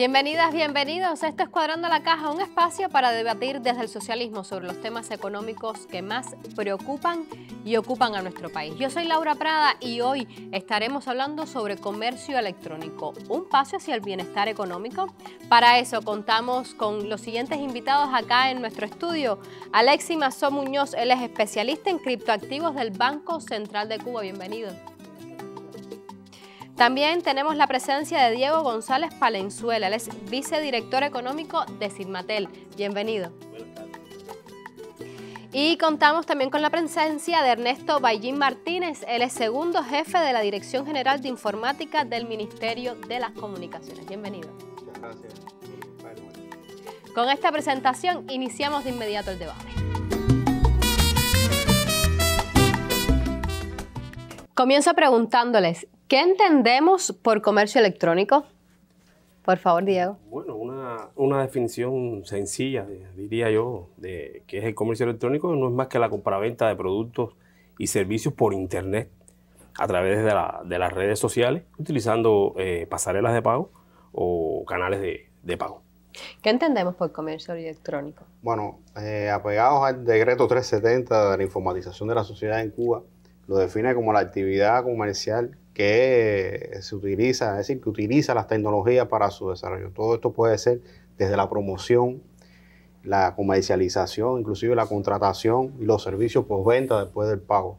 Bienvenidas, bienvenidos. Esto es Cuadrando la Caja, un espacio para debatir desde el socialismo sobre los temas económicos que más preocupan y ocupan a nuestro país. Yo soy Laura Prada y hoy estaremos hablando sobre comercio electrónico, un paso hacia el bienestar económico. Para eso contamos con los siguientes invitados acá en nuestro estudio. Alexi Mazó Muñoz, él es especialista en criptoactivos del Banco Central de Cuba. Bienvenido. También tenemos la presencia de Diego González Palenzuela, él es vicedirector económico de Cirmatel. Bienvenido. Y contamos también con la presencia de Ernesto Ballín Martínez, él es segundo jefe de la Dirección General de Informática del Ministerio de las Comunicaciones. Bienvenido. Muchas gracias. Con esta presentación iniciamos de inmediato el debate. Comienzo preguntándoles, ¿Qué entendemos por comercio electrónico? Por favor, Diego. Bueno, una, definición sencilla, diría yo, de qué es el comercio electrónico, no es más que la compraventa de productos y servicios por Internet a través de, las redes sociales, utilizando eh, pasarelas de pago o canales de, pago. ¿Qué entendemos por comercio electrónico? Bueno, eh, apegados al decreto 370 de la informatización de la sociedad en Cuba, lo define como la actividad comercial que se utiliza, es decir, que utiliza las tecnologías para su desarrollo. Todo esto puede ser desde la promoción, la comercialización, inclusive la contratación y los servicios postventa después del pago.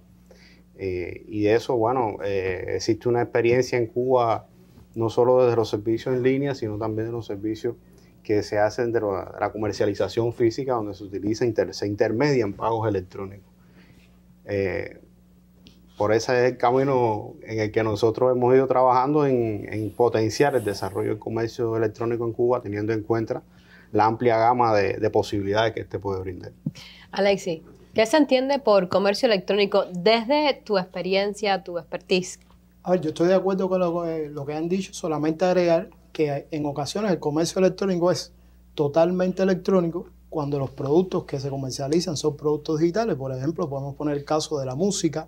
Eh, y de eso, bueno, eh, existe una experiencia en Cuba, no solo desde los servicios en línea, sino también de los servicios que se hacen de la comercialización física, donde se utiliza, inter, se intermedian pagos electrónicos. Eh, por ese es el camino en el que nosotros hemos ido trabajando en, potenciar el desarrollo del comercio electrónico en Cuba, teniendo en cuenta la amplia gama de, posibilidades que este puede brindar. Alexi, ¿qué se entiende por comercio electrónico desde tu experiencia, tu expertise? A ver, yo estoy de acuerdo con eh, lo que han dicho, solamente agregar que en ocasiones el comercio electrónico es totalmente electrónico cuando los productos que se comercializan son productos digitales. Por ejemplo, podemos poner el caso de la música,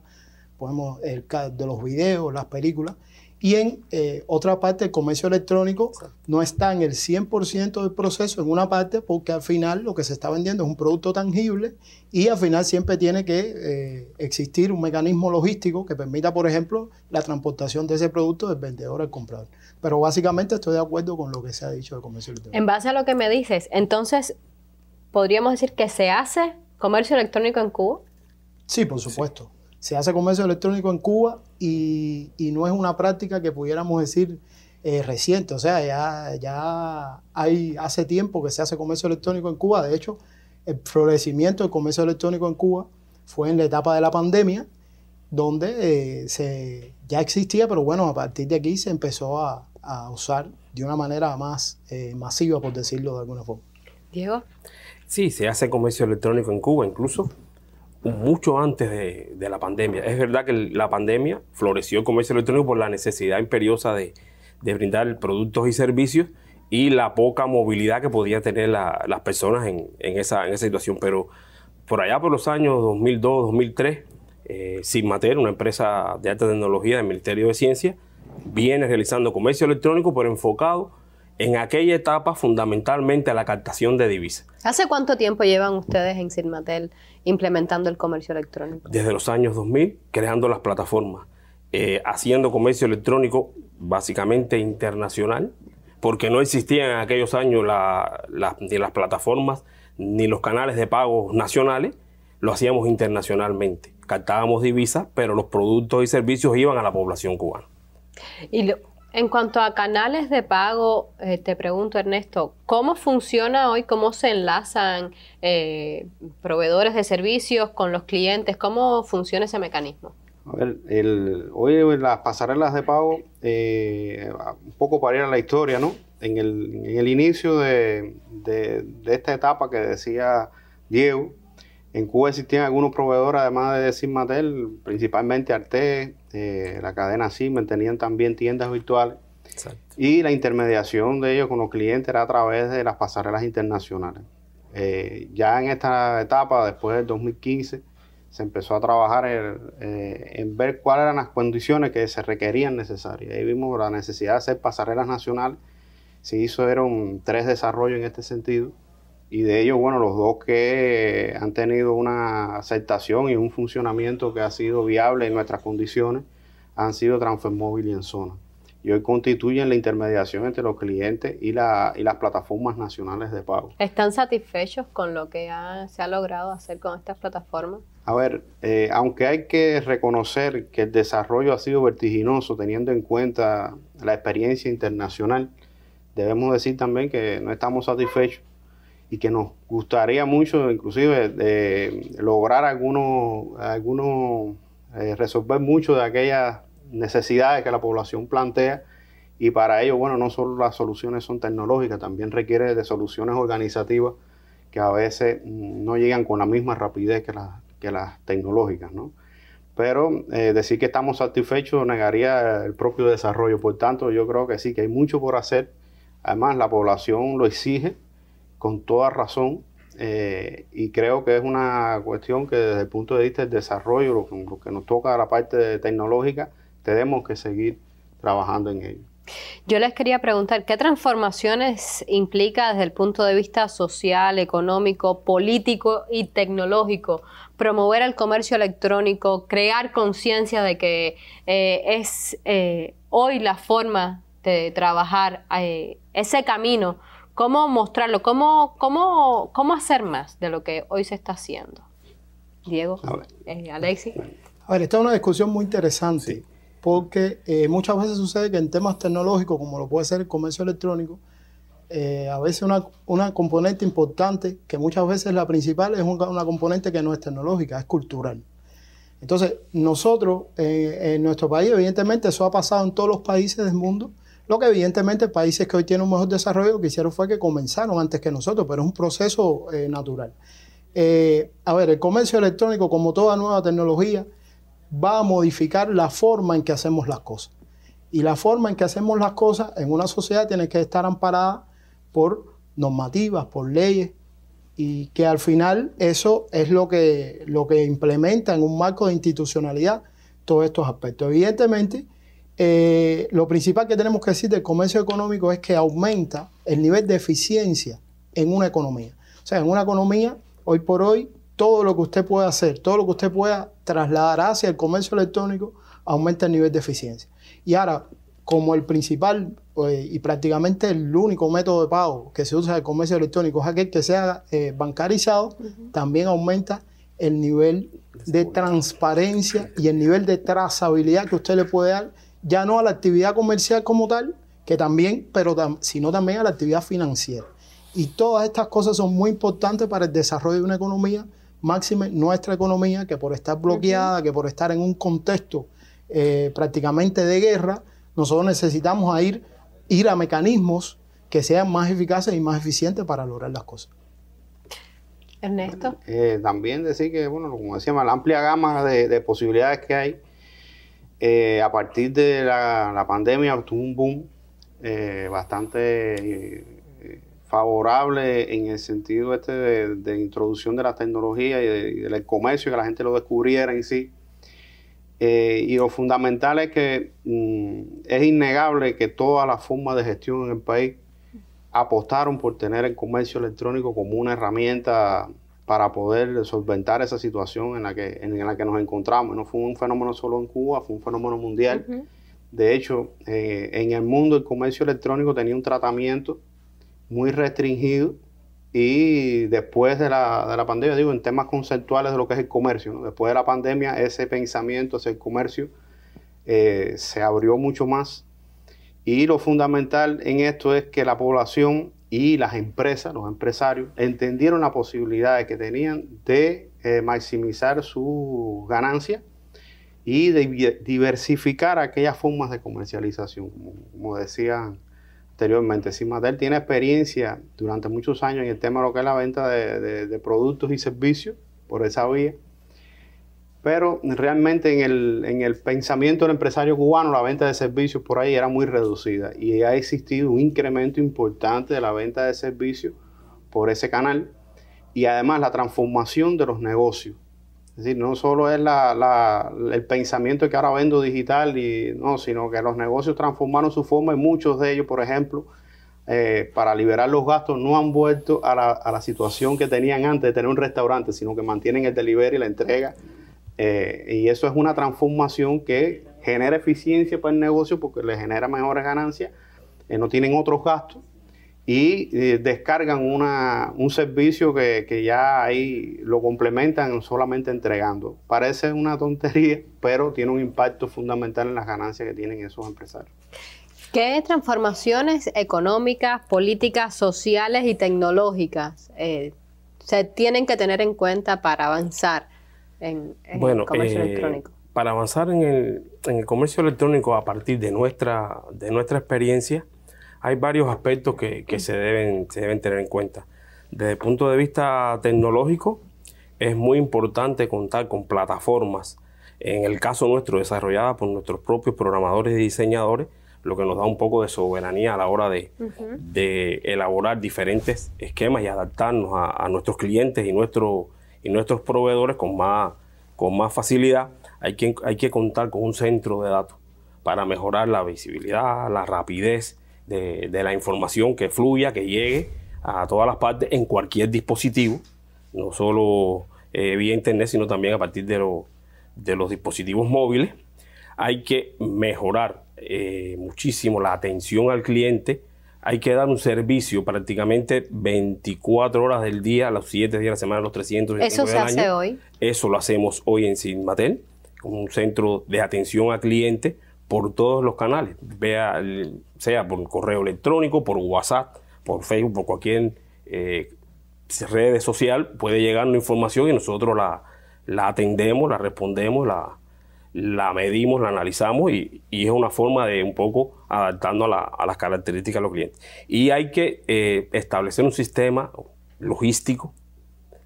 podemos, el, de los videos, las películas. Y en eh, otra parte, el comercio electrónico no está en el 100% del proceso en una parte porque al final lo que se está vendiendo es un producto tangible y al final siempre tiene que eh, existir un mecanismo logístico que permita, por ejemplo, la transportación de ese producto del vendedor al comprador. Pero básicamente estoy de acuerdo con lo que se ha dicho del comercio electrónico. En base a lo que me dices, entonces, ¿podríamos decir que se hace comercio electrónico en Cuba? Sí, por supuesto se hace comercio electrónico en Cuba y, no es una práctica que pudiéramos decir eh, reciente, o sea, ya, ya hay, hace tiempo que se hace comercio electrónico en Cuba, de hecho, el florecimiento del comercio electrónico en Cuba fue en la etapa de la pandemia, donde eh, ya existía, pero bueno, a partir de aquí se empezó a, usar de una manera más eh, masiva, por decirlo de alguna forma. Diego. Sí, se hace comercio electrónico en Cuba incluso mucho antes de, la pandemia. Es verdad que la pandemia floreció el comercio electrónico por la necesidad imperiosa de, brindar productos y servicios y la poca movilidad que podían tener las personas en, esa, situación. Pero por allá por los años 2002, 2003, eh, Sigmater, una empresa de alta tecnología del Ministerio de Ciencia, viene realizando comercio electrónico, pero enfocado en aquella etapa fundamentalmente a la captación de divisas. ¿Hace cuánto tiempo llevan ustedes en Sirmatel implementando el comercio electrónico? Desde los años 2000, creando las plataformas, eh, haciendo comercio electrónico básicamente internacional, porque no existían en aquellos años ni las plataformas ni los canales de pago nacionales, lo hacíamos internacionalmente. Captábamos divisas, pero los productos y servicios iban a la población cubana. Y en cuanto a canales de pago, eh, te pregunto Ernesto, ¿cómo funciona hoy? ¿Cómo se enlazan eh, proveedores de servicios con los clientes? ¿Cómo funciona ese mecanismo? A ver, hoy las pasarelas de pago, eh, un poco para la historia, ¿no? En el, inicio de, de esta etapa que decía Diego, en Cuba existían algunos proveedores, además de Sigmatel, principalmente Arte, eh, la cadena SIM, tenían también tiendas virtuales. Y la intermediación de ellos con los clientes era a través de las pasarelas internacionales. Eh, ya en esta etapa, después del 2015, se empezó a trabajar eh, en ver cuáles eran las condiciones que se requerían necesarias. Ahí vimos la necesidad de hacer pasarelas nacionales. Se hicieron tres desarrollos en este sentido y de ellos, bueno, los dos que han tenido una aceptación y un funcionamiento que ha sido viable en nuestras condiciones han sido Transfermóvil y en Y hoy constituyen la intermediación entre los clientes y, las plataformas nacionales de pago. ¿Están satisfechos con lo que se ha logrado hacer con estas plataformas? A ver, eh, aunque hay que reconocer que el desarrollo ha sido vertiginoso teniendo en cuenta la experiencia internacional, debemos decir también que no estamos satisfechos y que nos gustaría mucho, inclusive, lograr algunos, algunos eh, resolver mucho de aquellas necesidades que la población plantea. Y para ello, bueno, no solo las soluciones son tecnológicas, también requiere de soluciones organizativas que a veces mm, no llegan con la misma rapidez que, que las tecnológicas, ¿no? Pero eh, decir que estamos satisfechos negaría el propio desarrollo. Por tanto, yo creo que sí, que hay mucho por hacer. Además, la población lo exige con toda razón eh, y creo que es una cuestión que desde el punto de vista del desarrollo, lo que, nos toca a la parte tecnológica, tenemos que seguir trabajando en ello. Yo les quería preguntar, ¿qué transformaciones implica desde el punto de vista social, económico, político y tecnológico promover el comercio electrónico, crear conciencia de que eh, es eh, hoy la forma de trabajar ese camino cómo mostrarlo, cómo, cómo, hacer más de lo que hoy se está haciendo. Diego, eh, Alexis. A ver, esta es una discusión muy interesante, porque eh, muchas veces sucede que en temas tecnológicos, como lo puede ser el comercio electrónico, eh, a veces una, componente importante, que muchas veces la principal, es una componente que no es tecnológica, es cultural. Entonces, nosotros, en nuestro país, evidentemente, eso ha pasado en todos los países del mundo, lo que evidentemente países que hoy tienen un mejor desarrollo quisieron que hicieron fue que comenzaron antes que nosotros, pero es un proceso eh, natural. Eh, a ver, el comercio electrónico, como toda nueva tecnología, va a modificar la forma en que hacemos las cosas. Y la forma en que hacemos las cosas en una sociedad tiene que estar amparada por normativas, por leyes, y que al final eso es lo que, lo que implementa en un marco de institucionalidad todos estos aspectos. Evidentemente, eh, lo principal que tenemos que decir del comercio económico es que aumenta el nivel de eficiencia en una economía. O sea, en una economía, hoy por hoy, todo lo que usted pueda hacer, todo lo que usted pueda trasladar hacia el comercio electrónico, aumenta el nivel de eficiencia. Y ahora, como el principal eh, y prácticamente el único método de pago que se usa en el comercio electrónico es aquel que sea eh, bancarizado, también aumenta el nivel de transparencia y el nivel de trazabilidad que usted le puede dar ya no a la actividad comercial como tal, que también, pero sino también a la actividad financiera. Y todas estas cosas son muy importantes para el desarrollo de una economía, máxime nuestra economía, que por estar bloqueada, que por estar en un contexto eh, prácticamente de guerra, nosotros necesitamos ir, ir a mecanismos que sean más eficaces y más eficientes para lograr las cosas. Ernesto. Eh, también decir que, bueno, como decíamos, la amplia gama de posibilidades que hay eh, a partir de la, pandemia tuvo un boom eh, bastante eh, favorable en el sentido este de, introducción de la tecnología y, del comercio, que la gente lo descubriera en sí. y lo fundamental es que mm, es innegable que todas las formas de gestión en el país apostaron por tener el comercio electrónico como una herramienta para poder solventar esa situación en la que, en la que nos encontramos. No fue un fenómeno solo en Cuba, fue un fenómeno mundial. De hecho, eh, en el mundo el comercio electrónico tenía un tratamiento muy restringido y después de la, pandemia, digo, en temas conceptuales de lo que es el comercio, después de la pandemia ese pensamiento, el comercio eh, se abrió mucho más y lo fundamental en esto es que la población y las empresas, los empresarios, entendieron la posibilidad que tenían de eh, maximizar su ganancia y de diversificar aquellas formas de comercialización, como, decía anteriormente. Simadel tiene experiencia durante muchos años en el tema de lo que es la venta de productos y servicios por esa vía pero realmente en el, pensamiento del empresario cubano la venta de servicios por ahí era muy reducida y ha existido un incremento importante de la venta de servicios por ese canal y además la transformación de los negocios. Es decir, no solo es el pensamiento que ahora vendo digital, y, no, sino que los negocios transformaron su forma y muchos de ellos, por ejemplo, eh, para liberar los gastos no han vuelto a la, a la situación que tenían antes de tener un restaurante, sino que mantienen el delivery, y la entrega eh, y eso es una transformación que genera eficiencia para el negocio porque le genera mejores ganancias, eh, no tienen otros gastos y eh, descargan un servicio que, ya ahí lo complementan solamente entregando. Parece una tontería, pero tiene un impacto fundamental en las ganancias que tienen esos empresarios. ¿Qué transformaciones económicas, políticas, sociales y tecnológicas se tienen que tener en cuenta para avanzar en, bueno, el comercio eh, electrónico? Para avanzar en el, comercio electrónico a partir de nuestra, de nuestra experiencia, hay varios aspectos que, se, deben, deben tener en cuenta. Desde el punto de vista tecnológico, es muy importante contar con plataformas, en el caso nuestro, desarrolladas por nuestros propios programadores y diseñadores, lo que nos da un poco de soberanía a la hora de, elaborar diferentes esquemas y adaptarnos a, a nuestros clientes y nuestro, y nuestros proveedores con más, con más facilidad, hay que, hay que contar con un centro de datos para mejorar la visibilidad, la rapidez de, la información que fluya, que llegue a todas las partes en cualquier dispositivo, no solo eh, vía internet, sino también a partir de, los dispositivos móviles. Hay que mejorar eh, muchísimo la atención al cliente hay que dar un servicio prácticamente 24 horas del día, los 7 días de la semana, los 300. Eso se hace hoy. Eso lo hacemos hoy en Sinmatel, un centro de atención a clientes por todos los canales, vea, sea por correo electrónico, por WhatsApp, por Facebook, por cualquier eh, red social, puede llegar una información y nosotros la, la atendemos, la respondemos, la, la medimos, la analizamos y, es una forma de un poco adaptando a, las características de los clientes. Y hay que eh, establecer un sistema logístico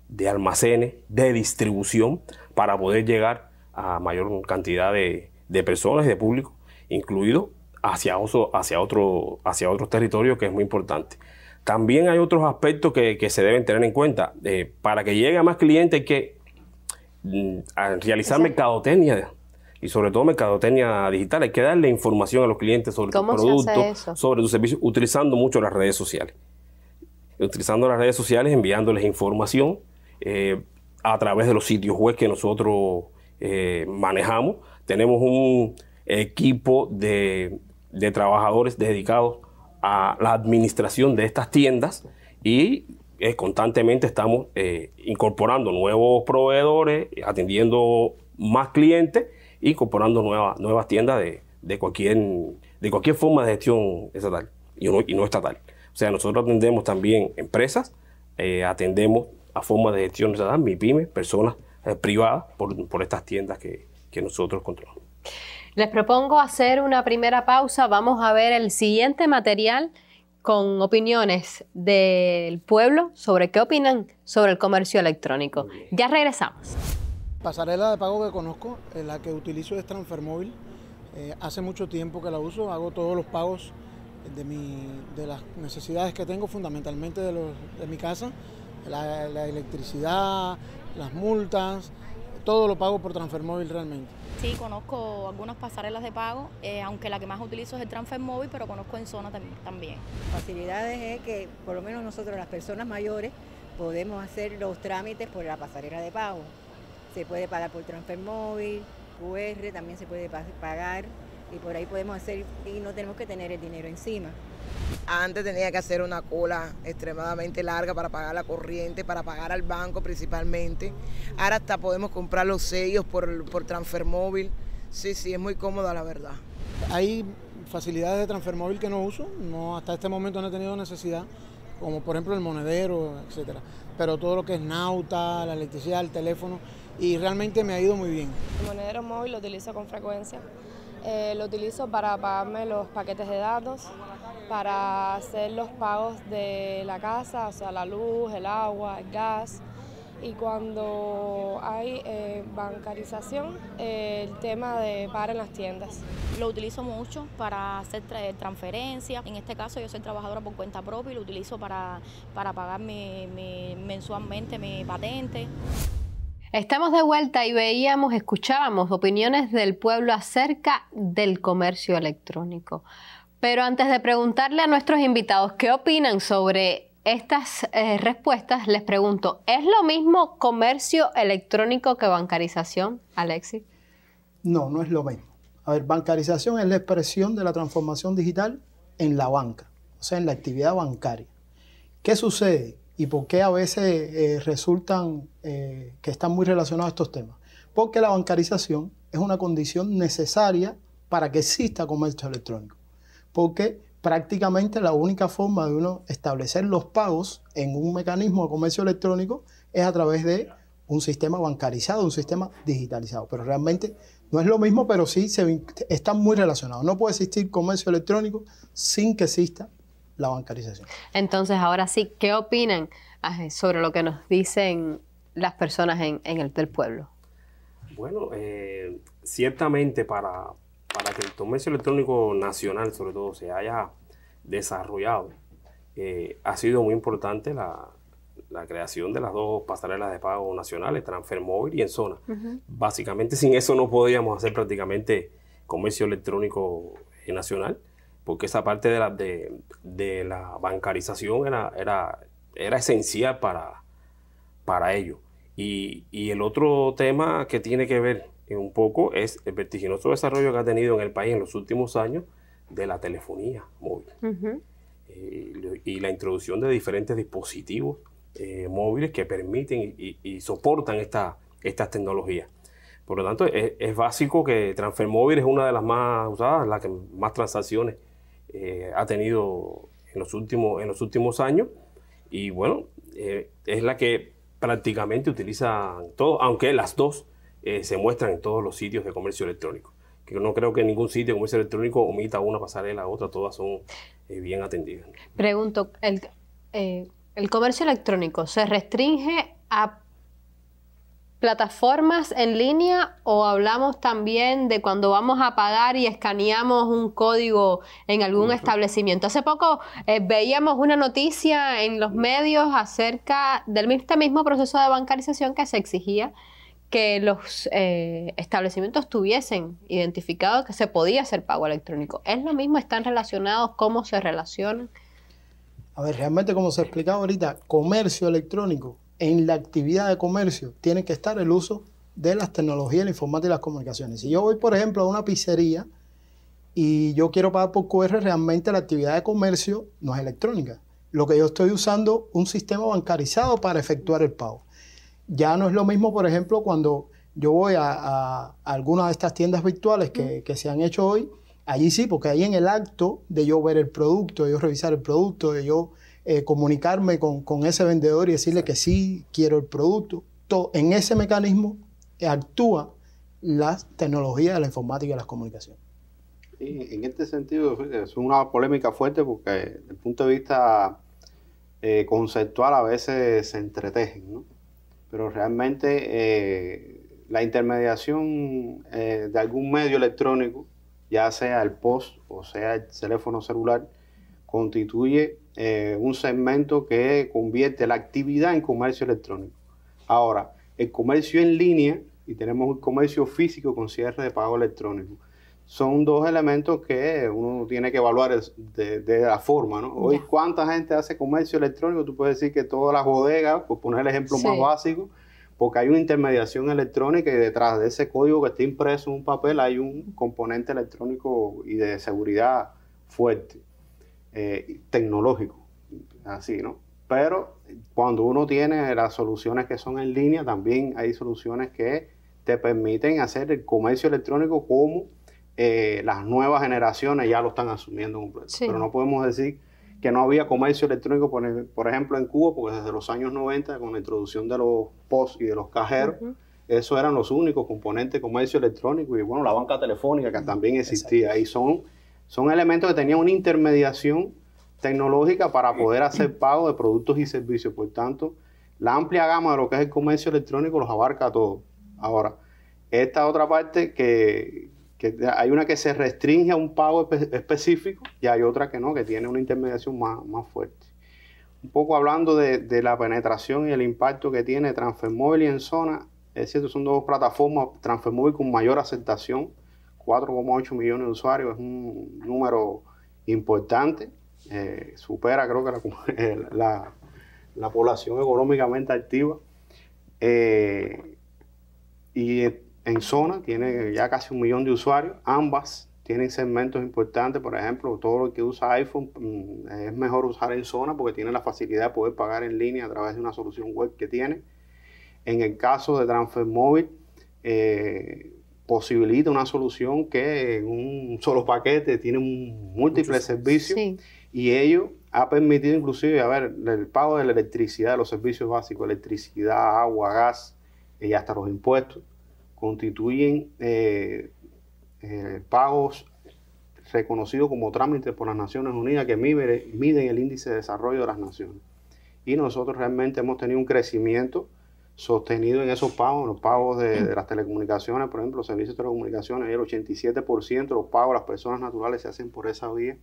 de almacenes, de distribución, para poder llegar a mayor cantidad de, personas y de público, incluido hacia, hacia, otro, hacia otros territorios, que es muy importante. También hay otros aspectos que, se deben tener en cuenta. Eh, para que llegue a más clientes hay que mm, realizar mercadotecnia y sobre todo mercadotecnia digital. Hay que darle información a los clientes sobre tus producto, sobre tus servicio, utilizando mucho las redes sociales. Utilizando las redes sociales, enviándoles información eh, a través de los sitios web que nosotros eh, manejamos. Tenemos un equipo de, trabajadores dedicados a la administración de estas tiendas y eh, constantemente estamos incorporando nuevos proveedores, atendiendo más clientes incorporando nuevas tiendas de, cualquier, de cualquier forma de gestión estatal y no, estatal. O sea, nosotros atendemos también empresas, eh, atendemos a formas de gestión estatal, MIPYME, personas eh, privadas por, estas tiendas que, que nosotros controlamos. Les propongo hacer una primera pausa. Vamos a ver el siguiente material con opiniones del pueblo sobre qué opinan sobre el comercio electrónico. Ya regresamos. Pasarela de pago que conozco, eh, la que utilizo es Transfermóvil. Eh, hace mucho tiempo que la uso, hago todos los pagos de, de las necesidades que tengo, fundamentalmente de, mi casa, la, electricidad, las multas, todo lo pago por Transfermóvil realmente. Sí, conozco algunas pasarelas de pago, eh, aunque la que más utilizo es el Transfermóvil, pero conozco en zona también. Facilidades es que por lo menos nosotros las personas mayores podemos hacer los trámites por la pasarela de pago se puede pagar por transfer móvil, QR también se puede pagar y por ahí podemos hacer y no tenemos que tener el dinero encima. Antes tenía que hacer una cola extremadamente larga para pagar la corriente, para pagar al banco principalmente. Ahora hasta podemos comprar los sellos por, por transfer Sí, sí, es muy cómoda la verdad. Hay facilidades de transfer que no uso, no, hasta este momento no he tenido necesidad, como por ejemplo el monedero, etcétera. Pero todo lo que es nauta, la electricidad, el teléfono, y realmente me ha ido muy bien. El monedero móvil lo utilizo con frecuencia. Eh, lo utilizo para pagarme los paquetes de datos, para hacer los pagos de la casa, o sea, la luz, el agua, el gas. Y cuando hay eh, bancarización, eh, el tema de pagar en las tiendas. Lo utilizo mucho para hacer transferencias. En este caso yo soy trabajadora por cuenta propia y lo utilizo para, para pagar mensualmente mi patente. Estamos de vuelta y veíamos, escuchábamos opiniones del pueblo acerca del comercio electrónico. Pero antes de preguntarle a nuestros invitados qué opinan sobre estas eh, respuestas, les pregunto, ¿es lo mismo comercio electrónico que bancarización, Alexis? No, no es lo mismo. A ver, bancarización es la expresión de la transformación digital en la banca, o sea, en la actividad bancaria. ¿Qué sucede? y por qué a veces eh, resultan eh, que están muy relacionados estos temas. Porque la bancarización es una condición necesaria para que exista comercio electrónico. Porque prácticamente la única forma de uno establecer los pagos en un mecanismo de comercio electrónico es a través de un sistema bancarizado, un sistema digitalizado. Pero realmente no es lo mismo, pero sí están muy relacionados. No puede existir comercio electrónico sin que exista la bancarización. Entonces, ahora sí, ¿qué opinan sobre lo que nos dicen las personas en, el del pueblo? Bueno, eh, ciertamente para, para, que el comercio electrónico nacional, sobre todo, se haya desarrollado, eh, ha sido muy importante la, creación de las dos pasarelas de pago nacionales, Transfer Móvil y en zona. Básicamente sin eso no podríamos hacer prácticamente comercio electrónico eh, nacional porque esa parte de la, de, la bancarización era, era, esencial para, para ello. Y, el otro tema que tiene que ver un poco es el vertiginoso desarrollo que ha tenido en el país en los últimos años de la telefonía móvil eh, y la introducción de diferentes dispositivos eh, móviles que permiten y, soportan estas tecnologías. Por lo tanto, es, básico que transfer móvil es una de las más usadas, la que más transacciones eh, ha tenido en los, últimos, en los últimos años. Y bueno, eh, es la que prácticamente utiliza todo, aunque las dos eh, se muestran en todos los sitios de comercio electrónico. Que no creo que ningún sitio de comercio electrónico omita una pasarela a otra, todas son bien atendidas. Pregunto, ¿el, ¿el comercio electrónico se restringe a plataformas en línea o hablamos también de cuando vamos a pagar y escaneamos un código en algún establecimiento. Hace poco eh, veíamos una noticia en los medios acerca del este mismo proceso de bancarización que se exigía que los eh, establecimientos tuviesen identificado que se podía hacer pago electrónico. ¿Es lo mismo? ¿Están relacionados? ¿Cómo se relacionan? A ver, realmente como se explicaba ahorita, comercio electrónico en la actividad de comercio tiene que estar el uso de las tecnologías, la informática y las comunicaciones. Si yo voy, por ejemplo, a una pizzería y yo quiero pagar por QR, realmente la actividad de comercio no es electrónica. Lo que yo estoy usando un sistema bancarizado para efectuar el pago. Ya no es lo mismo, por ejemplo, cuando yo voy a, a, de estas tiendas virtuales que, que se han hecho hoy, allí sí, porque ahí en el acto de yo ver el producto, de yo revisar el producto, de yo eh, comunicarme con, ese vendedor y decirle que sí, quiero el producto. en ese mecanismo actúa las tecnologías de la informática y las comunicaciones. en este sentido es una polémica fuerte porque desde el punto de vista eh, conceptual a veces se entretejen, pero realmente eh, la intermediación de algún medio electrónico, ya sea el post o sea el teléfono celular, constituye eh, un segmento que convierte la actividad en comercio electrónico. Ahora, el comercio en línea y tenemos el comercio físico con cierre de pago electrónico. Son dos elementos que uno tiene que evaluar de, la forma, ¿no? Hoy, ¿cuánta gente hace comercio electrónico? Tú puedes decir que todas las bodegas, por poner el ejemplo más básico, porque hay una intermediación electrónica y detrás de ese código que está impreso en un papel hay un componente electrónico y de seguridad fuerte. Eh, tecnológico, así, ¿no? Pero cuando uno tiene las soluciones que son en línea, también hay soluciones que te permiten hacer el comercio electrónico como eh, las nuevas generaciones ya lo están asumiendo completo. Pero no podemos decir que no había comercio electrónico, por, ejemplo, en Cuba, porque desde los años 90, con la introducción de los POS y de los cajeros, esos eran los únicos componentes de comercio electrónico y, bueno, la banca telefónica que también existía. ahí son son elementos que tenían una intermediación tecnológica para poder hacer pago de productos y servicios. Por tanto, la amplia gama de lo que es el comercio electrónico los abarca a todos. Ahora, esta otra parte que, hay una que se restringe a un pago específico y hay otra que no, que tiene una intermediación más, fuerte. Un poco hablando de, la penetración y el impacto que tiene Transfermóvil y en zona, es cierto, son dos plataformas, Transfermóvil con mayor aceptación 4,8 millones de usuarios es un número importante, eh, supera creo que la, eh, población económicamente activa. Eh, y en zona tiene ya casi un millón de usuarios, ambas tienen segmentos importantes, por ejemplo, todo lo que usa iPhone mm, es mejor usar en zona porque tiene la facilidad de poder pagar en línea a través de una solución web que tiene. En el caso de Transfer Móvil, posibilita una solución que en un solo paquete tiene un múltiple servicio y ello ha permitido inclusive, a ver, el pago de la electricidad, los servicios básicos, electricidad, agua, gas eh, y hasta los impuestos, constituyen eh, eh, pagos reconocidos como trámites por las Naciones Unidas que miden el índice de desarrollo de las naciones. Y nosotros realmente hemos tenido un crecimiento sostenido en esos pagos, en los pagos de, las telecomunicaciones, por ejemplo, los servicios de telecomunicaciones, el 87% de los pagos de las personas naturales se hacen por esa vía.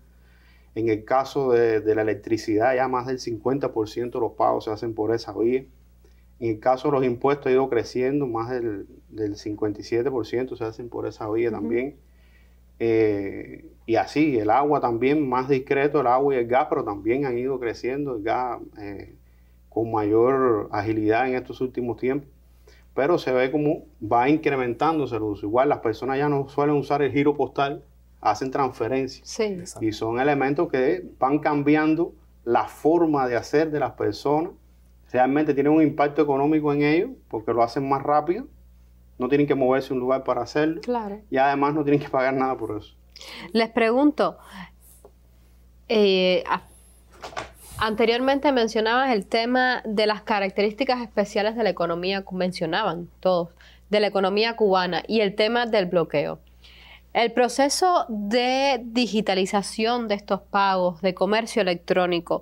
En el caso de, la electricidad, ya más del 50% de los pagos se hacen por esa vía. En el caso de los impuestos ha ido creciendo, más del, 57% se hacen por esa vía también. Eh, y así, el agua también, más discreto el agua y el gas, pero también han ido creciendo. El gas, eh, con mayor agilidad en estos últimos tiempos, pero se ve como va incrementándose el uso. Igual las personas ya no suelen usar el giro postal, hacen transferencias. Y son elementos que van cambiando la forma de hacer de las personas. Realmente tienen un impacto económico en ellos porque lo hacen más rápido, no tienen que moverse un lugar para hacerlo claro. y además no tienen que pagar nada por eso. Les pregunto, eh, Anteriormente mencionabas el tema de las características especiales de la economía, mencionaban todos, de la economía cubana y el tema del bloqueo. El proceso de digitalización de estos pagos, de comercio electrónico,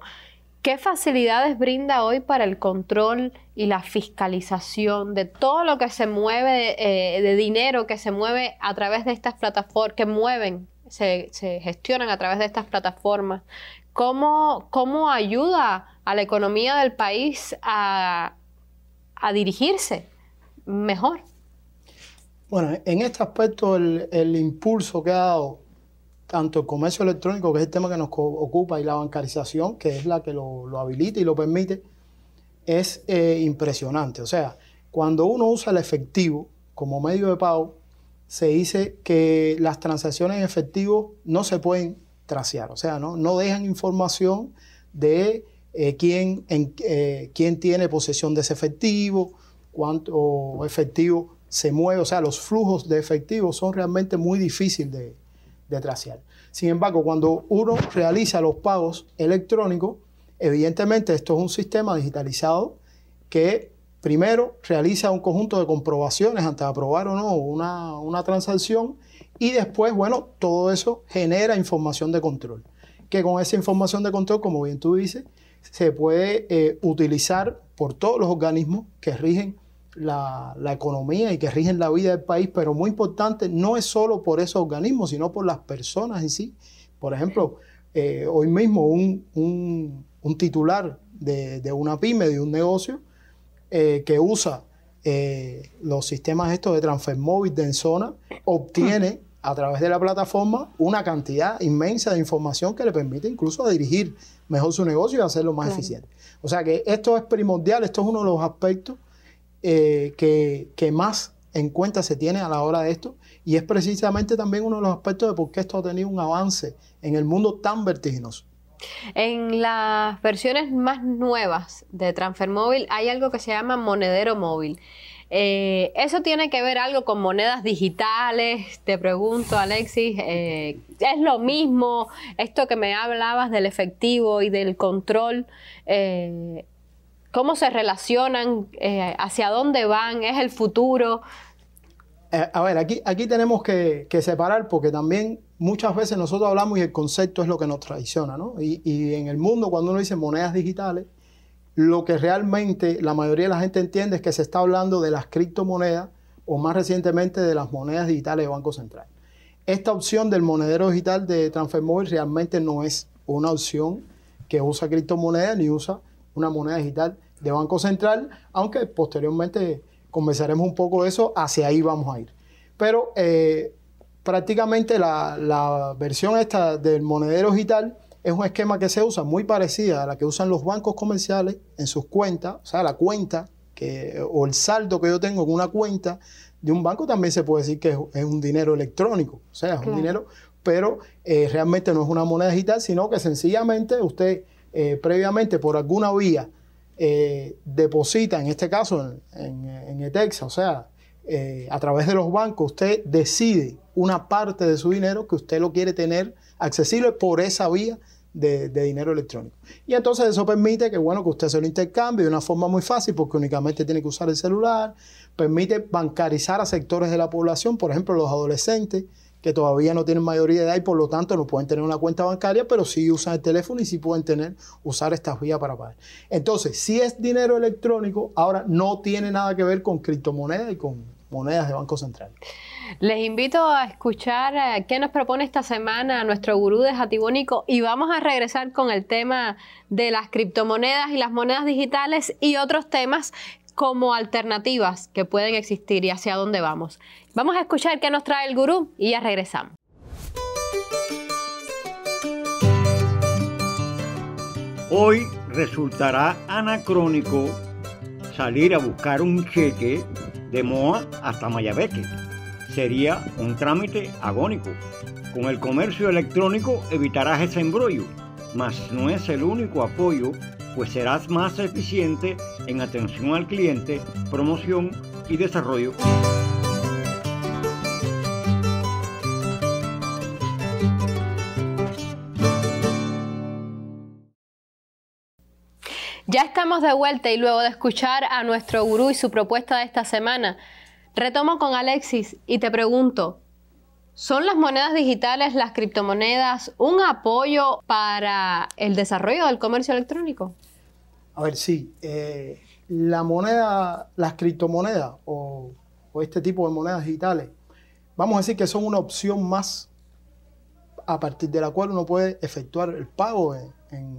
¿qué facilidades brinda hoy para el control y la fiscalización de todo lo que se mueve, eh, de dinero que se mueve a través de estas plataformas, que mueven, se gestionan a través de estas plataformas? ¿Cómo, cómo ayuda a la economía del país a, dirigirse mejor? Bueno, en este aspecto el, impulso que ha dado tanto el comercio electrónico, que es el tema que nos ocupa, y la bancarización, que es la que lo, lo habilita y lo permite, es eh, impresionante. O sea, cuando uno usa el efectivo como medio de pago, se dice que las transacciones en efectivo no se pueden o sea, no, dejan información de eh, eh, quién, tiene posesión de ese efectivo, cuánto efectivo se mueve, o sea, los flujos de efectivo son realmente muy difíciles de, de Sin embargo, cuando uno realiza los pagos electrónicos, evidentemente esto es un sistema digitalizado que primero realiza un conjunto de comprobaciones antes de aprobar o no una transacción y después, bueno, todo eso genera información de control, que con esa información de control, como bien tú dices, se puede eh, utilizar por todos los organismos que rigen la, economía y que rigen la vida del país, pero muy importante, no es solo por esos organismos, sino por las personas en sí. Por ejemplo, eh, hoy mismo un, titular de, una pyme, de un negocio, eh, que usa los sistemas estos de transfer móvil de en zona, obtiene a través de la plataforma una cantidad inmensa de información que le permite incluso dirigir mejor su negocio y hacerlo más eficiente. O sea que esto es primordial, esto es uno de los aspectos eh, que, más en cuenta se tiene a la hora de esto y es precisamente también uno de los aspectos de por qué esto ha tenido un avance en el mundo tan vertiginoso. En las versiones más nuevas de Transfer Móvil hay algo que se llama monedero móvil. Eh, ¿Eso tiene que ver algo con monedas digitales? Te pregunto, Alexis, eh, ¿es lo mismo esto que me hablabas del efectivo y del control? Eh, ¿Cómo se relacionan? ¿Hacia dónde van? ¿Es el futuro? a ver, aquí, aquí tenemos que, separar porque también muchas veces nosotros hablamos y el concepto es lo que nos traiciona, ¿no? y en el mundo cuando uno dice monedas digitales, lo que realmente la mayoría de la gente entiende es que se está hablando de las criptomonedas o más recientemente de las monedas digitales de Banco Central. Esta opción del monedero digital de TransferMobile realmente no es una opción que usa criptomonedas ni usa una moneda digital de Banco Central, aunque posteriormente conversaremos un poco de eso, hacia ahí vamos a ir. Pero eh, prácticamente la, versión esta del monedero digital es un esquema que se usa muy parecido a la que usan los bancos comerciales en sus cuentas, o sea, la cuenta que, o el saldo que yo tengo en una cuenta de un banco también se puede decir que es, un dinero electrónico, o sea, es un dinero, pero eh, realmente no es una moneda digital, sino que sencillamente usted eh, previamente por alguna vía eh, deposita, en este caso en, en, en ETEXA, o sea, a través de los bancos, usted decide una parte de su dinero que usted lo quiere tener accesible por esa vía de, dinero electrónico. Y entonces eso permite que, bueno, que usted se lo intercambie de una forma muy fácil porque únicamente tiene que usar el celular, permite bancarizar a sectores de la población, por ejemplo, los adolescentes que todavía no tienen mayoría de edad y por lo tanto no pueden tener una cuenta bancaria, pero sí usan el teléfono y sí pueden tener, usar estas vías para pagar. Entonces, si es dinero electrónico, ahora no tiene nada que ver con criptomonedas y con monedas de Banco Central. Les invito a escuchar eh, qué nos propone esta semana nuestro gurú de Jatibónico y vamos a regresar con el tema de las criptomonedas y las monedas digitales y otros temas como alternativas que pueden existir y hacia dónde vamos. Vamos a escuchar qué nos trae el gurú y ya regresamos. Hoy resultará anacrónico salir a buscar un cheque de Moa hasta Mayabeque sería un trámite agónico. Con el comercio electrónico evitarás ese embrollo, mas no es el único apoyo, pues serás más eficiente en atención al cliente, promoción y desarrollo. Ya estamos de vuelta y luego de escuchar a nuestro gurú y su propuesta de esta semana, Retomo con Alexis y te pregunto, ¿son las monedas digitales, las criptomonedas, un apoyo para el desarrollo del comercio electrónico? A ver, sí. Eh, la moneda, las criptomonedas o, este tipo de monedas digitales, vamos a decir que son una opción más a partir de la cual uno puede efectuar el pago en,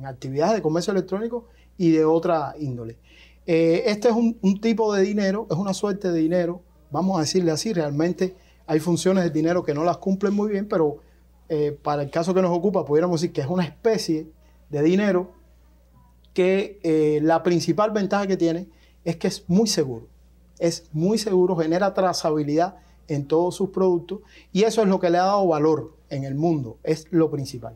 actividades de comercio electrónico y de otra índole. Eh, este es un, tipo de dinero, es una suerte de dinero vamos a decirle así, realmente hay funciones de dinero que no las cumplen muy bien, pero eh, para el caso que nos ocupa, pudiéramos decir que es una especie de dinero que eh, la principal ventaja que tiene es que es muy seguro. Es muy seguro, genera trazabilidad en todos sus productos y eso es lo que le ha dado valor en el mundo, es lo principal.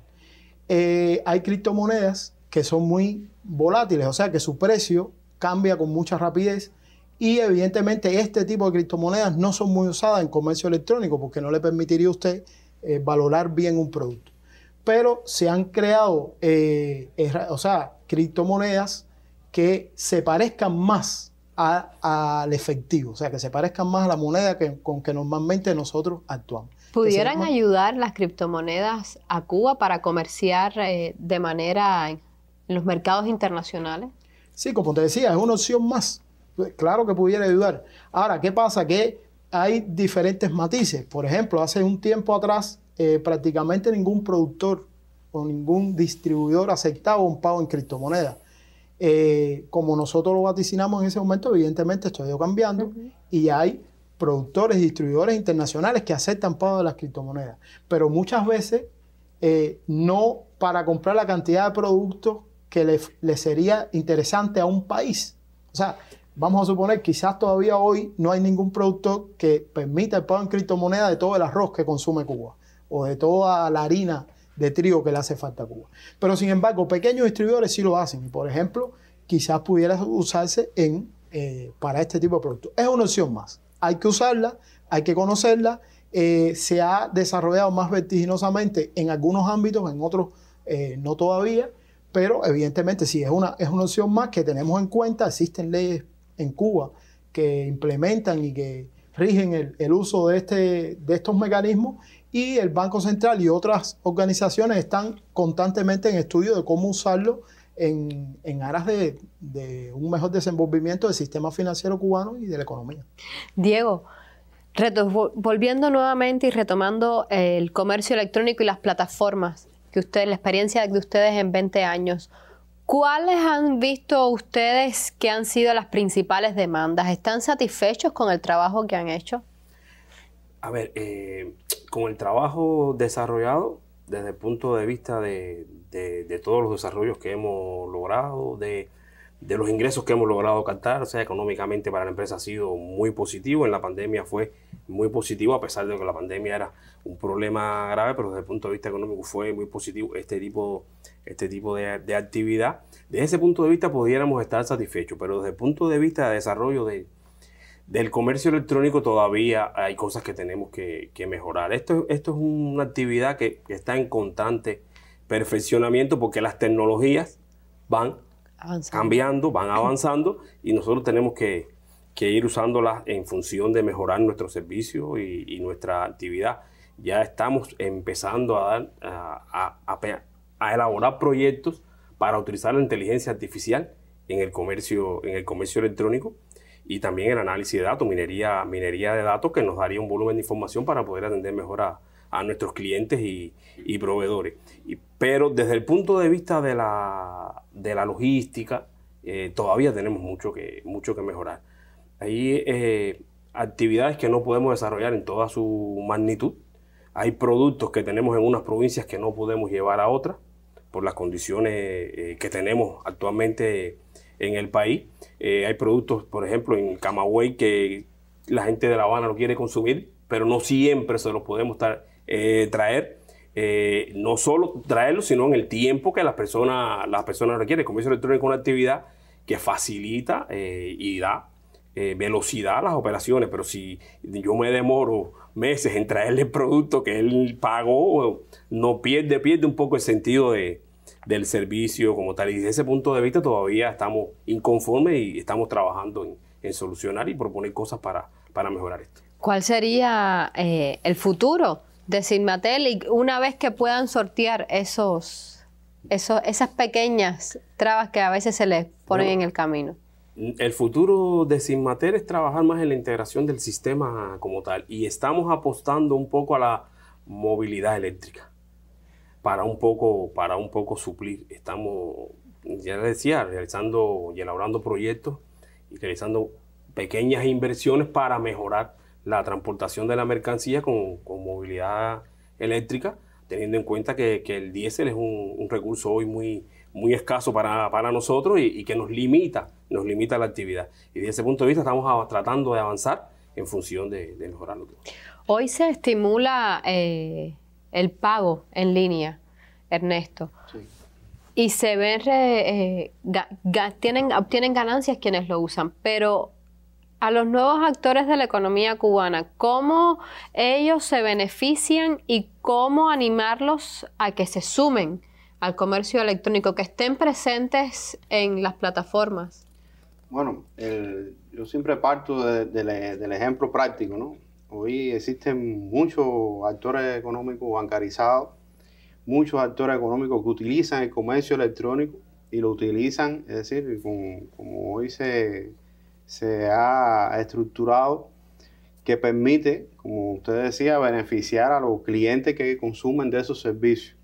Eh, hay criptomonedas que son muy volátiles, o sea que su precio cambia con mucha rapidez y evidentemente este tipo de criptomonedas no son muy usadas en comercio electrónico porque no le permitiría a usted eh, valorar bien un producto. Pero se han creado, eh, o sea, criptomonedas que se parezcan más al efectivo, o sea, que se parezcan más a la moneda con que normalmente nosotros actuamos. ¿Pudieran ayudar las criptomonedas a Cuba para comerciar eh, de manera en los mercados internacionales? Sí, como te decía, es una opción más claro que pudiera ayudar. Ahora, ¿qué pasa? Que hay diferentes matices. Por ejemplo, hace un tiempo atrás eh, prácticamente ningún productor o ningún distribuidor aceptaba un pago en criptomonedas. Eh, como nosotros lo vaticinamos en ese momento, evidentemente esto ha ido cambiando y hay productores y distribuidores internacionales que aceptan pago de las criptomonedas. Pero muchas veces eh, no para comprar la cantidad de productos que le, sería interesante a un país. O sea, vamos a suponer, quizás todavía hoy no hay ningún producto que permita el pago en criptomoneda de todo el arroz que consume Cuba o de toda la harina de trigo que le hace falta a Cuba. Pero sin embargo, pequeños distribuidores sí lo hacen. Por ejemplo, quizás pudiera usarse en, eh, para este tipo de productos. Es una opción más. Hay que usarla, hay que conocerla. Eh, se ha desarrollado más vertiginosamente en algunos ámbitos, en otros eh, no todavía. Pero evidentemente si es una, es una opción más que tenemos en cuenta. Existen leyes en Cuba que implementan y que rigen el, uso de, este, de estos mecanismos y el Banco Central y otras organizaciones están constantemente en estudio de cómo usarlo en, aras de, de, un mejor desenvolvimiento del sistema financiero cubano y de la economía. Diego, volviendo nuevamente y retomando eh, el comercio electrónico y las plataformas, que usted, la experiencia de ustedes en 20 años, ¿Cuáles han visto ustedes que han sido las principales demandas? ¿Están satisfechos con el trabajo que han hecho? A ver, eh, con el trabajo desarrollado, desde el punto de vista de, de todos los desarrollos que hemos logrado, de, de los ingresos que hemos logrado captar, o sea, económicamente para la empresa ha sido muy positivo, en la pandemia fue muy positivo, a pesar de que la pandemia era un problema grave, pero desde el punto de vista económico fue muy positivo este tipo, este tipo de, actividad. Desde ese punto de vista pudiéramos estar satisfechos, pero desde el punto de vista de desarrollo de, del comercio electrónico todavía hay cosas que tenemos que, mejorar. Esto, esto es una actividad que está en constante perfeccionamiento porque las tecnologías van cambiando, van avanzando y nosotros tenemos que, ir usándolas en función de mejorar nuestro servicio y, nuestra actividad. Ya estamos empezando a, elaborar proyectos para utilizar la inteligencia artificial en el comercio, en el comercio electrónico y también el análisis de datos, minería, minería de datos que nos daría un volumen de información para poder atender mejor a, a nuestros clientes y, proveedores. pero desde el punto de vista de la, logística, eh, todavía tenemos mucho que, mucho que mejorar. Hay eh, actividades que no podemos desarrollar en toda su magnitud. Hay productos que tenemos en unas provincias que no podemos llevar a otras por las condiciones eh, que tenemos actualmente en el país. hay productos, por ejemplo, en Camagüey que la gente de La Habana no quiere consumir, pero no siempre se los podemos estar eh, traer, eh, no solo traerlo, sino en el tiempo que las personas las personas requieren. El comercio electrónico es una actividad que facilita eh, y da velocidad a las operaciones, pero si yo me demoro meses en traerle el producto que él pagó, no pierde, pierde un poco el sentido de, del servicio como tal. Y desde ese punto de vista todavía estamos inconformes y estamos trabajando en, en solucionar y proponer cosas para, mejorar esto. ¿Cuál sería el futuro de Sinmatel y una vez que puedan sortear esos, esas pequeñas trabas que a veces se les ponen en el camino. El futuro de Sigmatel es trabajar más en la integración del sistema como tal y estamos apostando un poco a la movilidad eléctrica para un poco, para un poco suplir. Estamos, ya les decía, realizando y elaborando proyectos y realizando pequeñas inversiones para mejorar la transportación de la mercancía con, movilidad eléctrica, teniendo en cuenta que, el diésel es un, recurso hoy muy, muy escaso para, nosotros y, que nos limita, nos limita la actividad. Y desde ese punto de vista estamos tratando de avanzar en función de, mejorar lo que... Hoy se estimula eh, el pago en línea, Ernesto. Sí. Y se ven, eh, eh, tienen, obtienen ganancias quienes lo usan, pero a los nuevos actores de la economía cubana, cómo ellos se benefician y cómo animarlos a que se sumen al comercio electrónico, que estén presentes en las plataformas. Bueno, yo siempre parto del ejemplo práctico, ¿no? Hoy existen muchos actores económicos bancarizados, muchos actores económicos que utilizan el comercio electrónico y lo utilizan, es decir, como hoy se se ha estructurado que permite, como usted decía, beneficiar a los clientes que consumen de esos servicios.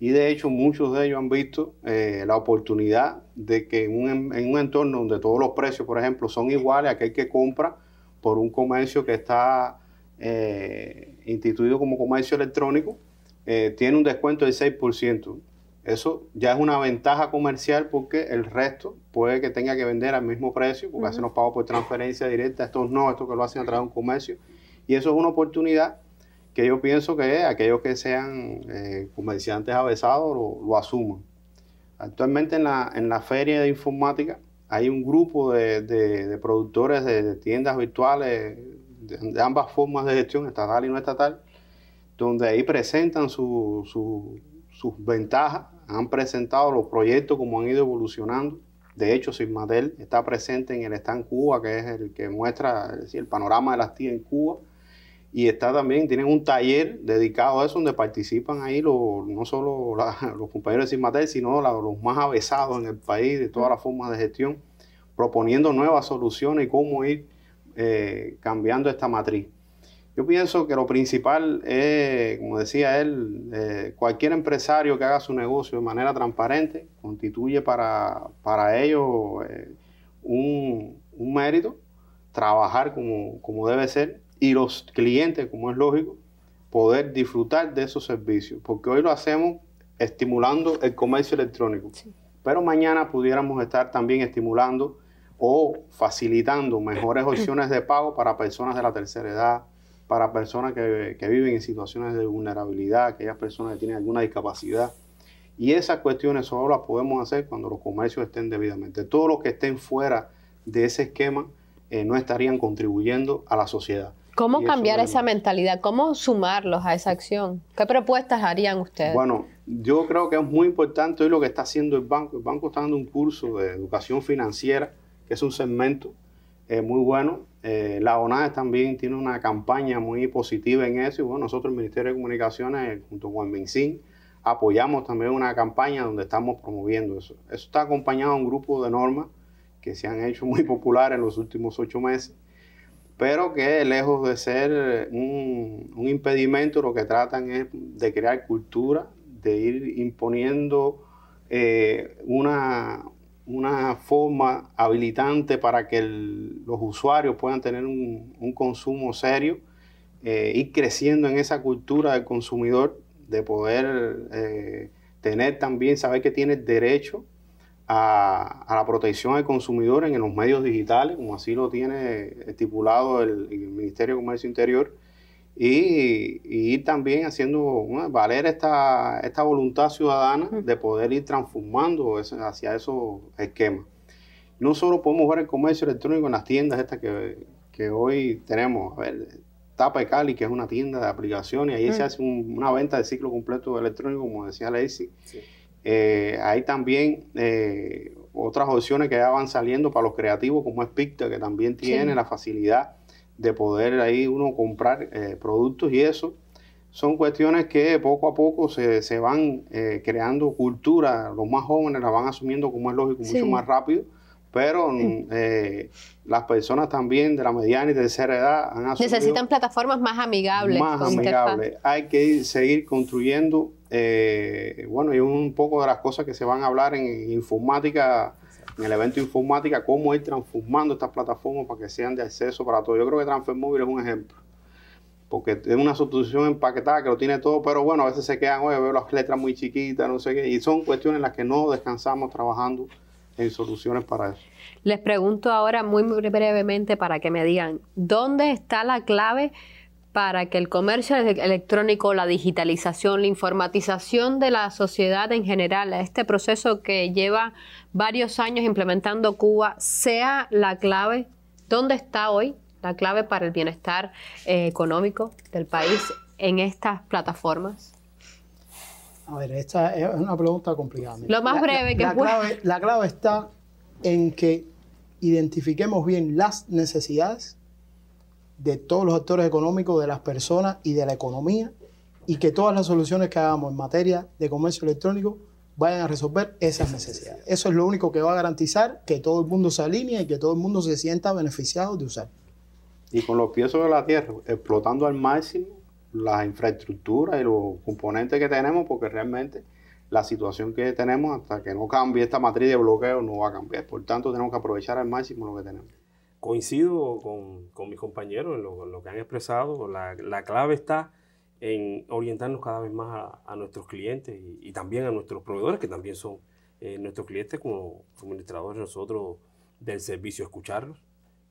Y de hecho muchos de ellos han visto eh, la oportunidad de que en un, entorno donde todos los precios, por ejemplo, son iguales, aquel que compra por un comercio que está eh, instituido como comercio electrónico, eh, tiene un descuento del 6%. Eso ya es una ventaja comercial porque el resto puede que tenga que vender al mismo precio, porque hacen los pagos por transferencia directa, estos no, estos que lo hacen a través de un comercio. Y eso es una oportunidad que yo pienso que aquellos que sean eh, comerciantes avesados lo, lo, asuman. Actualmente en la, feria de informática hay un grupo de, productores de, tiendas virtuales de, ambas formas de gestión, estatal y no estatal, donde ahí presentan sus ventajas han presentado los proyectos como han ido evolucionando. De hecho, Sismatel está presente en el stand Cuba, que es el que muestra el panorama de las TIA en Cuba. Y está también, tienen un taller dedicado a eso, donde participan ahí no solo los compañeros de Sismatel, sino los más avesados en el país de todas las formas de gestión, proponiendo nuevas soluciones y cómo ir eh, cambiando esta matriz. Yo pienso que lo principal es, como decía él, eh, cualquier empresario que haga su negocio de manera transparente constituye para, para ellos eh, un, mérito, trabajar como, debe ser y los clientes, como es lógico, poder disfrutar de esos servicios, porque hoy lo hacemos estimulando el comercio electrónico, pero mañana pudiéramos estar también estimulando o facilitando mejores opciones de pago para personas de la tercera edad, para personas que, viven en situaciones de vulnerabilidad, aquellas personas que tienen alguna discapacidad. Y esas cuestiones solo las podemos hacer cuando los comercios estén debidamente. Todos los que estén fuera de ese esquema eh, no estarían contribuyendo a la sociedad. ¿Cómo cambiar esa mentalidad? ¿Cómo sumarlos a esa acción? ¿Qué propuestas harían ustedes? Bueno, yo creo que es muy importante hoy lo que está haciendo el banco. El banco está dando un curso de educación financiera, que es un segmento es muy bueno. Eh, la ONADES también tiene una campaña muy positiva en eso y bueno, nosotros el Ministerio de Comunicaciones eh, junto con el MINSIN apoyamos también una campaña donde estamos promoviendo eso. Eso está acompañado de un grupo de normas que se han hecho muy populares en los últimos ocho meses, pero que lejos de ser eh, un, impedimento, lo que tratan es de crear cultura, de ir imponiendo una, una forma habilitante para que los usuarios puedan tener un, consumo serio, eh, ir creciendo en esa cultura del consumidor, de poder eh, tener también, saber que tiene derecho a, la protección del consumidor en, los medios digitales, como así lo tiene estipulado el Ministerio de Comercio Interior y, ir también haciendo, valer esta, voluntad ciudadana de poder ir transformando hacia esos esquemas. No solo podemos ver el comercio electrónico en las tiendas estas que, hoy tenemos, a ver, Tapa y Cali, que es una tienda de aplicaciones, ahí se hace una venta de ciclo completo electrónico, como decía Lacey. hay eh, también eh, otras opciones que ya van saliendo para los creativos, como es Picta, que también tiene la facilidad de poder ahí uno comprar eh, productos y eso. Son cuestiones que poco a poco se, se van eh, creando cultura, los más jóvenes la van asumiendo como es lógico, mucho más rápido, pero eh, las personas también de la mediana y tercera edad Necesitan plataformas más amigables. Más amigables. Hay que seguir construyendo, bueno, y un poco de las cosas que se van a hablar en informática en el evento informática, cómo ir transformando estas plataformas para que sean de acceso para todos. Yo creo que Transfer es un ejemplo, porque es una sustitución empaquetada que lo tiene todo, pero bueno, a veces se quedan, oye, veo las letras muy chiquitas, no sé qué, y son cuestiones en las que no descansamos trabajando en soluciones para eso. Les pregunto ahora muy brevemente para que me digan, ¿dónde está la clave? para que el comercio e- electrónico, la digitalización, la informatización de la sociedad en general, este proceso que lleva varios años implementando Cuba, sea la clave? ¿Dónde está hoy la clave para el bienestar eh, económico del país en estas plataformas? A ver, esta es una pregunta complicada. Lo más breve que la clave, la clave está en que identifiquemos bien las necesidades de todos los actores económicos, de las personas y de la economía, y que todas las soluciones que hagamos en materia de comercio electrónico vayan a resolver esas necesidades. Eso es lo único que va a garantizar que todo el mundo se alinee y que todo el mundo se sienta beneficiado de usar. Y con los pies sobre la tierra, explotando al máximo las infraestructuras y los componentes que tenemos, porque realmente la situación que tenemos hasta que no cambie esta matriz de bloqueo no va a cambiar. Por tanto, tenemos que aprovechar al máximo lo que tenemos coincido con, mis compañeros en lo, que han expresado. La, clave está en orientarnos cada vez más a, nuestros clientes y, también a nuestros proveedores, que también son eh, nuestros clientes como suministradores nosotros del servicio, escucharlos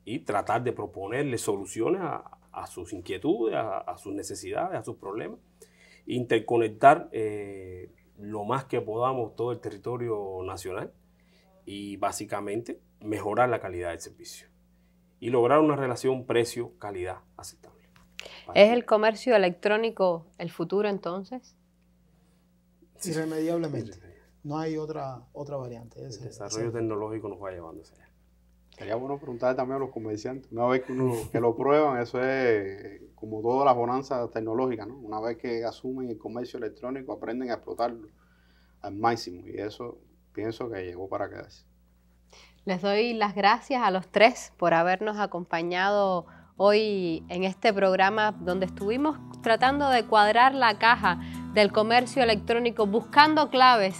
y tratar de proponerles soluciones a, sus inquietudes, a, sus necesidades, a sus problemas. Interconectar eh, lo más que podamos todo el territorio nacional y básicamente mejorar la calidad del servicio y lograr una relación precio-calidad aceptable. ¿Es el comercio electrónico el futuro entonces? Sí. Irremediablemente. No hay otra, otra variante. el desarrollo tecnológico nos va llevando hacia allá. Sería bueno preguntar también a los comerciantes, una vez que, que lo prueban, eso es eh, como todas las bonanzas tecnológicas, ¿no? Una vez que asumen el comercio electrónico, aprenden a explotarlo al máximo y eso pienso que llegó para quedarse. Les doy las gracias a los tres por habernos acompañado hoy en este programa donde estuvimos tratando de cuadrar la caja del comercio electrónico, buscando claves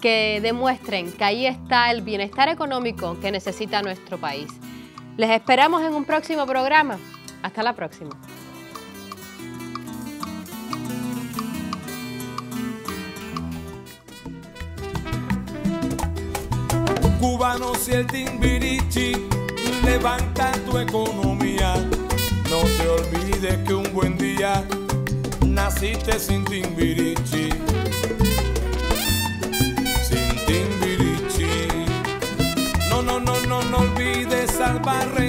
que demuestren que ahí está el bienestar económico que necesita nuestro país. Les esperamos en un próximo programa. Hasta la próxima. cubanos y el timbirichi levanta tu economía. No te olvides que un buen día naciste sin timbirichi. Sin timbirichi. No, no, no, no, no olvides salvar